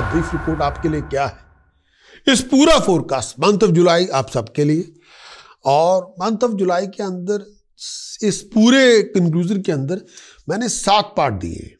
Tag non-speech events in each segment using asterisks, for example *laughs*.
का brief report आपके लिए क्या है इस पूरा फोरकास्ट मंथ ऑफ जुलाई आप सबके लिए और मंथ ऑफ जुलाई के अंदर इस पूरे कंक्लूजन के अंदर मैंने सात पार्ट दिए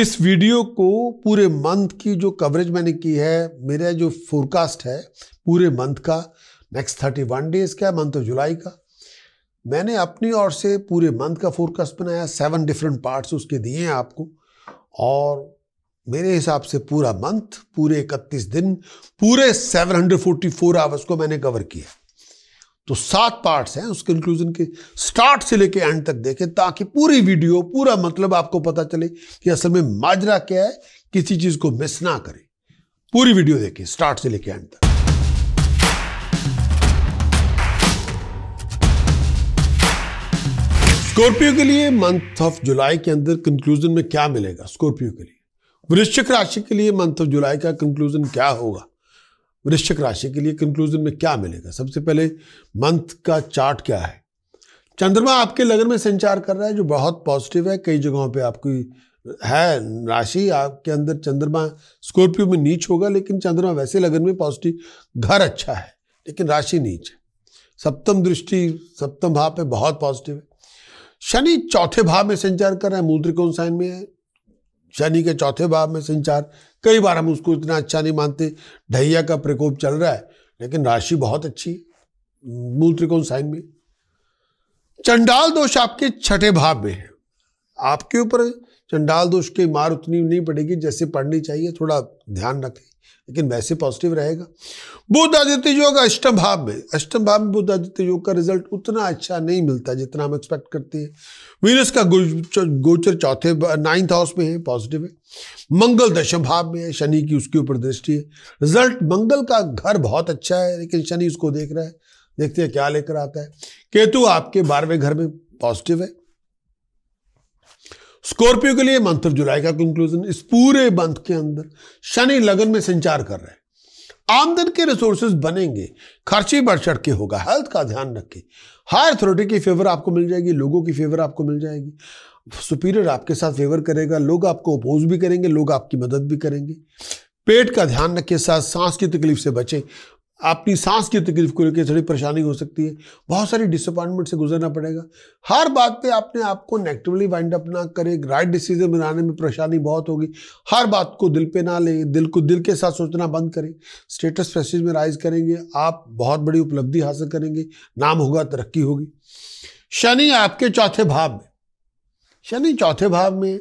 इस वीडियो को पूरे मंथ की जो कवरेज मैंने की है मेरा जो फोरकास्ट है पूरे मंथ का नेक्स्ट थर्टी वन डेज़ का मंथ ऑफ जुलाई का मैंने अपनी ओर से पूरे मंथ का फोरकास्ट बनाया सेवन डिफरेंट पार्ट्स उसके दिए हैं आपको और मेरे हिसाब से पूरा मंथ पूरे इकतीस दिन पूरे seven hundred forty four hours को मैंने कवर किया तो सात पार्ट्स हैं उस कंक्लूजन के स्टार्ट से लेके एंड तक देखें ताकि पूरी वीडियो पूरा मतलब आपको पता चले कि असल में माजरा क्या है किसी चीज़ को मिस ना करें पूरी वीडियो देखें स्टार्ट से लेके एंड तक स्कॉर्पियो के लिए मंथ ऑफ जुलाई के अंदर कंक्लूजन में क्या मिलेगा स्कॉर्पियो के लिए वृश्चिक राशि के लिए मंथ ऑफ जुलाई का कंक्लूजन क्या होगा वृश्चिक राशि के लिए कंक्लूजन में क्या मिलेगा सबसे पहले मंथ का चार्ट क्या है चंद्रमा आपके लगन में संचार कर रहा है जो बहुत पॉजिटिव है कई जगहों पे आपकी है राशि आपके अंदर चंद्रमा स्कॉर्पियो में नीच होगा लेकिन चंद्रमा वैसे लगन में पॉजिटिव घर अच्छा है लेकिन राशि नीच है सप्तम दृष्टि सप्तम भाव पे बहुत पॉजिटिव है शनि चौथे भाव में संचार कर रहा है मूल त्रिकोण साइन में है शनि के चौथे भाव में संचार कई बार हम उसको इतना अच्छा नहीं मानते ढैया का प्रकोप चल रहा है लेकिन राशि बहुत अच्छी मूल त्रिकोण साइन में चंडाल दोष आपके छठे भाव में है आपके ऊपर चंडाल दोष तो की मार उतनी नहीं पड़ेगी जैसे पढ़नी चाहिए थोड़ा ध्यान रखें लेकिन वैसे पॉजिटिव रहेगा बुद्ध आदित्य योग अष्टम भाव में अष्टम भाव में बुद्ध आदित्य योग का रिजल्ट उतना अच्छा नहीं मिलता जितना हम एक्सपेक्ट करते हैं वीनस का गोचर चौथे नाइन्थ हाउस में है पॉजिटिव है मंगल दशम भाव में है शनि की उसके ऊपर दृष्टि है रिजल्ट मंगल का घर बहुत अच्छा है लेकिन शनि उसको देख रहा है देखते हैं क्या लेकर आता है केतु आपके बारहवें घर में पॉजिटिव है स्कॉर्पियो के लिए मंथ ऑफ जुलाई का कंक्लूजन इस पूरे मंथ के अंदर शनि लगन में संचार कर रहे हैं आमदन के रिसोर्सेज बनेंगे खर्चे बढ़ चढ़ के होगा हेल्थ का ध्यान रखें हाई अथॉरिटी की फेवर आपको मिल जाएगी लोगों की फेवर आपको मिल जाएगी सुपीरियर आपके साथ फेवर करेगा लोग आपको अपोज भी करेंगे लोग आपकी मदद भी करेंगे पेट का ध्यान रखें साथ सांस की तकलीफ से बचें आपकी सांस की तकलीफ को लेकर थोड़ी परेशानी हो सकती है बहुत सारी डिसअपॉइंटमेंट से गुजरना पड़ेगा हर बात पे आपने आपको नेगेटिवली माइंड अप ना करें राइट डिसीजन बनाने में परेशानी बहुत होगी हर बात को दिल पे ना लें दिल को दिल के साथ सोचना बंद करें स्टेटस मैसेज में राइज करेंगे आप बहुत बड़ी उपलब्धि हासिल करेंगे नाम होगा तरक्की होगी शनि आपके चौथे भाव में शनि चौथे भाव में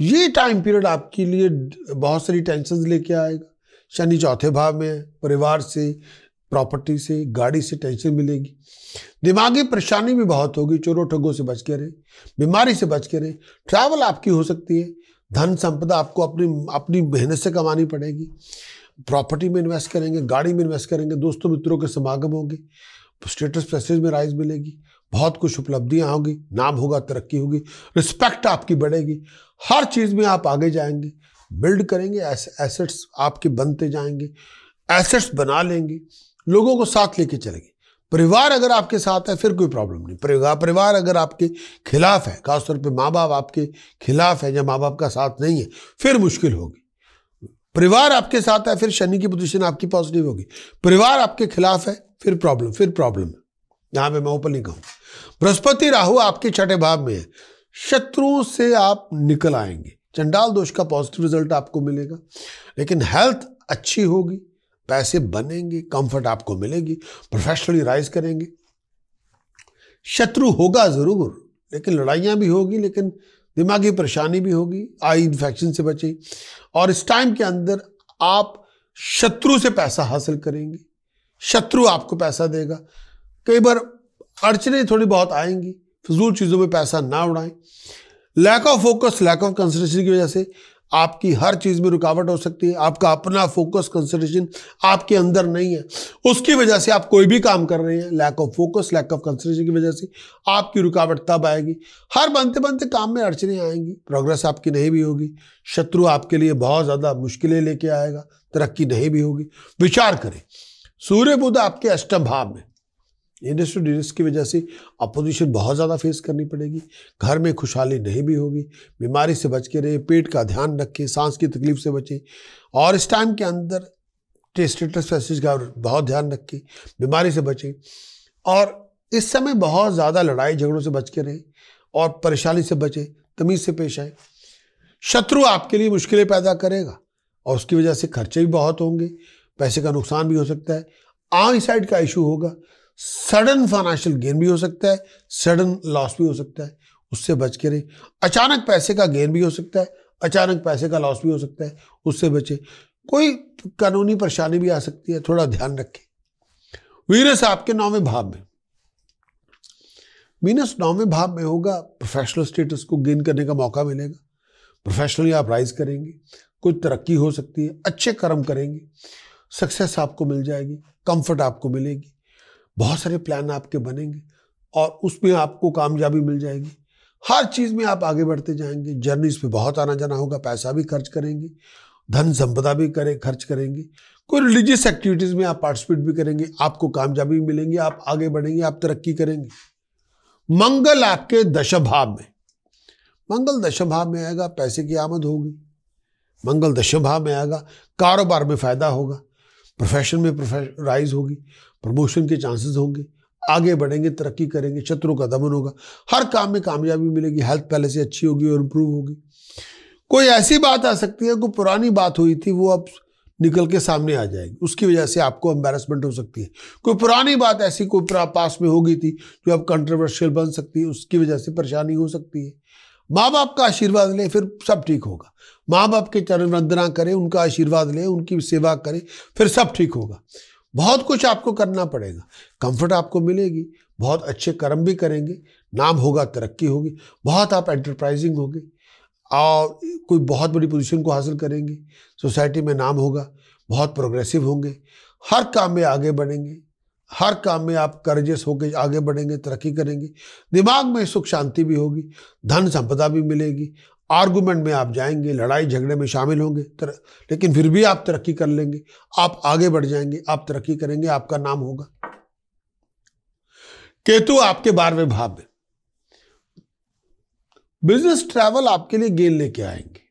ये टाइम पीरियड आपके लिए बहुत सारी टेंशन लेके आएगा शनि चौथे भाव में परिवार से प्रॉपर्टी से गाड़ी से टेंशन मिलेगी दिमागी परेशानी भी बहुत होगी चोरों ठगों से बच के रहें बीमारी से बच के रहें ट्रैवल आपकी हो सकती है धन संपदा आपको अपनी अपनी मेहनत से कमानी पड़ेगी प्रॉपर्टी में इन्वेस्ट करेंगे गाड़ी में इन्वेस्ट करेंगे दोस्तों मित्रों के समागम होंगे स्टेटस प्रेसेज में राइज मिलेगी बहुत कुछ उपलब्धियाँ होगी नाम होगा तरक्की होगी रिस्पेक्ट आपकी बढ़ेगी हर चीज़ में आप आगे जाएंगे बिल्ड करेंगे एसेट्स आपके बनते जाएंगे एसेट्स बना लेंगे लोगों को साथ लेके चलेगी परिवार अगर आपके साथ है फिर कोई प्रॉब्लम नहीं परिवार परिवार अगर आपके खिलाफ है खासतौर पे माँ बाप आपके खिलाफ है या माँ बाप का साथ नहीं है फिर मुश्किल होगी परिवार आपके साथ है फिर शनि की पोजिशन आपकी पॉजिटिव होगी परिवार आपके खिलाफ है फिर प्रॉब्लम फिर प्रॉब्लम है यहाँ पे मैं ऊपर नहीं कहूँ बृहस्पति राहु आपके छठे भाव में है शत्रुओं से आप निकल आएंगे चंडाल दोष का पॉजिटिव रिजल्ट आपको मिलेगा लेकिन हेल्थ अच्छी होगी पैसे बनेंगे कंफर्ट आपको मिलेगी प्रोफेशनली राइज करेंगे शत्रु होगा ज़रूर लेकिन लड़ाइयाँ भी होगी लेकिन दिमागी परेशानी भी होगी आई इन्फेक्शन से बचे और इस टाइम के अंदर आप शत्रु से पैसा हासिल करेंगे शत्रु आपको पैसा देगा कई बार अड़चने थोड़ी बहुत आएंगी फजूल चीज़ों में पैसा ना उड़ाएं lack of focus lack of concentration की वजह से आपकी हर चीज़ में रुकावट हो सकती है आपका अपना फोकस कंसंट्रेशन आपके अंदर नहीं है उसकी वजह से आप कोई भी काम कर रहे हैं lack of focus lack of concentration की वजह से आपकी रुकावट तब आएगी हर बनते बनते काम में अड़चने आएंगी प्रोग्रेस आपकी नहीं भी होगी शत्रु आपके लिए बहुत ज़्यादा मुश्किलें लेके आएगा तरक्की नहीं भी होगी विचार करें सूर्य बुद्ध आपके अष्टम भाव में इंडस्ट्रियल डिजिट्स की वजह से अपोजिशन बहुत ज़्यादा फेस करनी पड़ेगी घर में खुशहाली नहीं भी होगी बीमारी से बच के रहें पेट का ध्यान रखें सांस की तकलीफ से बचें और इस टाइम के अंदर स्टेटस फैसेज का बहुत ध्यान रखें बीमारी से बचें और इस समय बहुत ज़्यादा लड़ाई झगड़ों से बच के रहें और परेशानी से बचें तमीज़ से पेश आए शत्रु आपके लिए मुश्किलें पैदा करेगा और उसकी वजह से खर्चे भी बहुत होंगे पैसे का नुकसान भी हो सकता है आई साइड का इशू होगा सडन फाइनेंशियल गेन भी हो सकता है सडन लॉस भी हो सकता है उससे बच के रहे अचानक पैसे का गेन भी हो सकता है अचानक पैसे का लॉस भी हो सकता है उससे बचे कोई कानूनी परेशानी भी आ सकती है थोड़ा ध्यान रखें वीनस आपके नौवें भाव में वीनस नौवें भाव में होगा प्रोफेशनल स्टेटस को गेन करने का मौका मिलेगा प्रोफेशनली आप राइज करेंगे कुछ तरक्की हो सकती है अच्छे कर्म करेंगे सक्सेस आपको मिल जाएगी कंफर्ट आपको मिलेगी बहुत सारे प्लान आपके बनेंगे और उसमें आपको कामयाबी मिल जाएगी हर चीज़ में आप आगे बढ़ते जाएंगे जर्नीस पे बहुत आना जाना होगा पैसा भी खर्च करेंगे धन संपदा भी करें खर्च करेंगे कोई रिलीजियस एक्टिविटीज़ में आप पार्टिसिपेट भी करेंगे आपको कामयाबी मिलेंगी आप आगे बढ़ेंगे आप तरक्की करेंगे मंगल आपके दशभाव में मंगल दशभाव में आएगा पैसे की आमद होगी मंगल दशभाव में आएगा कारोबार में फायदा होगा प्रोफेशन में प्रोफेश राइज होगी प्रमोशन के चांसेस होंगे आगे बढ़ेंगे तरक्की करेंगे शत्रु का दमन होगा हर काम में कामयाबी मिलेगी हेल्थ पहले से अच्छी होगी और इम्प्रूव होगी कोई ऐसी बात आ सकती है कोई पुरानी बात हुई थी वो अब निकल के सामने आ जाएगी उसकी वजह से आपको एम्बेरसमेंट हो सकती है कोई पुरानी बात ऐसी कोई पास में हो गई थी जो अब कंट्रोवर्शियल बन सकती है उसकी वजह से परेशानी हो सकती है माँ बाप का आशीर्वाद लें फिर सब ठीक होगा माँ बाप के चरण वंदना करें उनका आशीर्वाद लें उनकी सेवा करें फिर सब ठीक होगा बहुत कुछ आपको करना पड़ेगा कंफर्ट आपको मिलेगी बहुत अच्छे कर्म भी करेंगे नाम होगा तरक्की होगी बहुत आप एंटरप्राइजिंग होंगे और कोई बहुत बड़ी पोजीशन को हासिल करेंगे सोसाइटी में नाम होगा बहुत प्रोग्रेसिव होंगे हर काम में आगे बढ़ेंगे हर काम में आप करजस होकर आगे बढ़ेंगे तरक्की करेंगे दिमाग में सुख शांति भी होगी धन संपदा भी मिलेगी आर्गूमेंट में आप जाएंगे लड़ाई झगड़े में शामिल होंगे तर... लेकिन फिर भी आप तरक्की कर लेंगे आप आगे बढ़ जाएंगे आप तरक्की करेंगे आपका नाम होगा केतु आपके बारहवें भाव में बिजनेस ट्रैवल आपके लिए गेन लेके आएंगे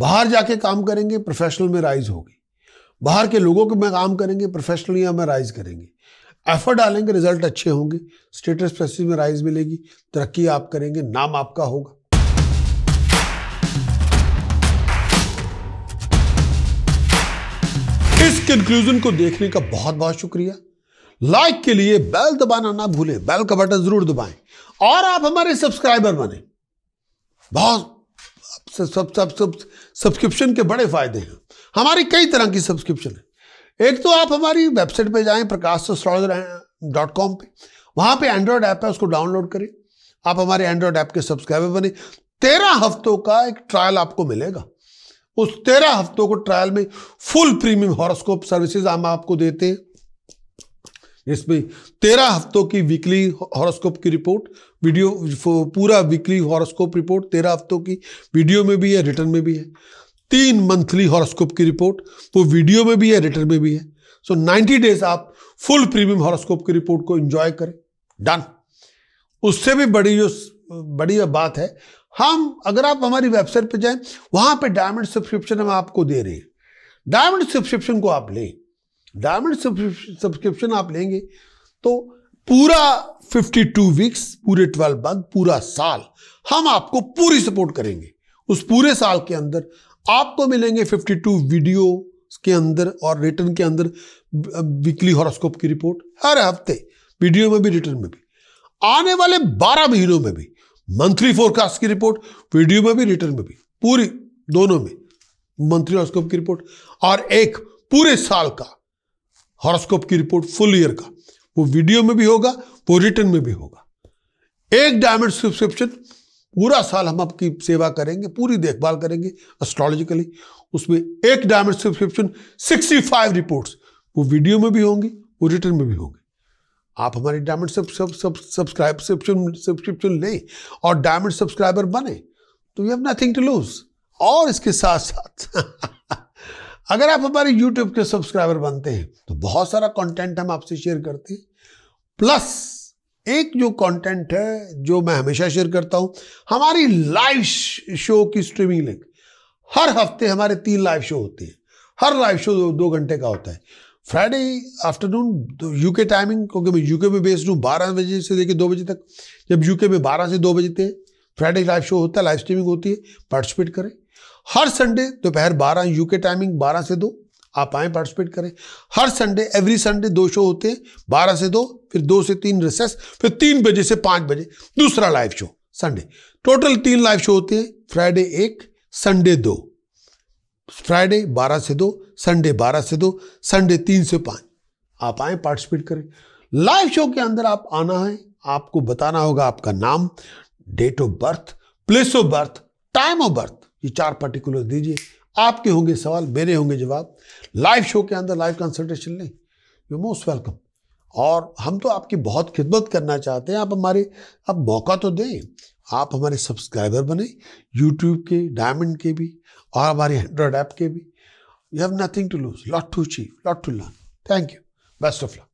बाहर जाके काम करेंगे प्रोफेशनल में राइज होगी बाहर के लोगों के में काम करेंगे प्रोफेशनली हमें राइज करेंगे एफर्ट डालेंगे रिजल्ट अच्छे होंगे स्टेटस प्रेस्टीज में राइज मिलेगी तरक्की आप करेंगे नाम आपका होगा इस कंक्लूजन को देखने का बहुत बहुत शुक्रिया लाइक के लिए बेल दबाना ना भूलें बेल का बटन जरूर दबाएं और आप हमारे सब्सक्राइबर बने बहुत सब सब सब सब्सक्रिप्शन के बड़े फायदे हैं हमारी कई तरह की सब्सक्रिप्शन है एक तो आप हमारी वेबसाइट पे जाएं प्रकाश डॉट कॉम पर वहाँ पर एंड्रॉयड ऐप है उसको डाउनलोड करें आप हमारे एंड्रॉयड ऐप के सब्सक्राइबर बने तेरह हफ्तों का एक ट्रायल आपको मिलेगा उस तेरह हफ्तों को ट्रायल में फुल प्रीमियम हॉरोस्कोप सर्विसेज हम आपको देते हैं इसमें तेरह हफ्तों की वीकली हॉरोस्कोप की रिपोर्ट वीडियो पूरा वीकली हॉरोस्कोप रिपोर्ट तेरह हफ्तों की वीडियो में भी है रिटर्न में भी है तीन मंथली हॉरोस्कोप की रिपोर्ट वो वीडियो में भी है रिटर्न में भी है सो नाइन्टी डेज आप फुल प्रीमियम हॉरोस्कोप की रिपोर्ट को इंजॉय करें डन उससे भी बड़ी जो बड़ी बात है हम अगर आप हमारी वेबसाइट पर जाएं वहां पे डायमंड सब्सक्रिप्शन हम आपको दे रहे हैं डायमंड सब्सक्रिप्शन को आप लें डायमंड सब्सक्रिप्शन आप लेंगे तो पूरा 52 वीक्स पूरे 12 मंथ पूरा साल हम आपको पूरी सपोर्ट करेंगे उस पूरे साल के अंदर आपको मिलेंगे 52 वीडियो के अंदर और रिटर्न के अंदर वीकली हॉरोस्कोप की रिपोर्ट हर हफ्ते वीडियो में भी रिटर्न में भी आने वाले 12 महीनों में भी मंथली फोरकास्ट की रिपोर्ट वीडियो में भी रिटर्न में भी पूरी दोनों में मंथली हॉरोस्कोप की रिपोर्ट और एक पूरे साल का हॉरोस्कोप की रिपोर्ट फुल ईयर का वो वीडियो में भी होगा वो रिटर्न में भी होगा एक डायमंड सब्सक्रिप्शन पूरा साल हम आपकी सेवा करेंगे पूरी देखभाल करेंगे एस्ट्रोलॉजिकली उसमें एक डायमंड सब्सक्रिप्शन 65 रिपोर्ट्स वो वीडियो में भी होंगी वो रिटर्न में भी होंगी आप हमारे डायमंड सब्सक्राइब सब्सक्रिप्शन सब्सक्रिप्शन लें और डायमंड सब्सक्राइबर बने तो you have nothing to lose और इसके साथ साथ *laughs* अगर आप हमारे यूट्यूब के सब्सक्राइबर बनते हैं तो बहुत सारा कंटेंट हम आपसे शेयर करते हैं प्लस एक जो कंटेंट है जो मैं हमेशा शेयर करता हूं हमारी लाइव शो की स्ट्रीमिंग लिंक हर हफ्ते हमारे तीन लाइव शो होते हैं हर लाइव शो दो, दो घंटे का होता है फ्राइडे आफ्टरनून यूके टाइमिंग क्योंकि मैं यूके में बेस्ड हूँ बारह बजे से लेकर दो बजे तक जब यूके में बारह से दो बजे हैं फ्राइडे लाइव शो होता है लाइव स्ट्रीमिंग होती है पार्टिसिपेट करें हर संडे दोपहर बारह यूके टाइमिंग बारह से दो आप आएँ पार्टिसिपेट करें हर संडे एवरी संडे दो शो होते हैं बारह से दो फिर दो से तीन रिसेस फिर तीन बजे से पाँच बजे दूसरा लाइव शो संडे टोटल तीन लाइव शो होते हैं फ्राइडे एक संडे दो फ्राइडे बारह से दो संडे बारह से दो संडे तीन से पाँच आप आएँ पार्टिसिपेट करें लाइव शो के अंदर आप आना है आपको बताना होगा आपका नाम date of birth place of birth time of birth ये चार पर्टिकुलर दीजिए आपके होंगे सवाल मेरे होंगे जवाब लाइव शो के अंदर लाइव कंसल्टेशन लें यू मोस्ट वेलकम और हम तो आपकी बहुत खिदमत करना चाहते हैं आप हमारे अब मौका तो दें आप हमारे सब्सक्राइबर बने यूट्यूब के डायमंड के भी और हमारे एंड्रॉयड ऐप के भी you have nothing to lose lot to achieve lot to learn thank you best of luck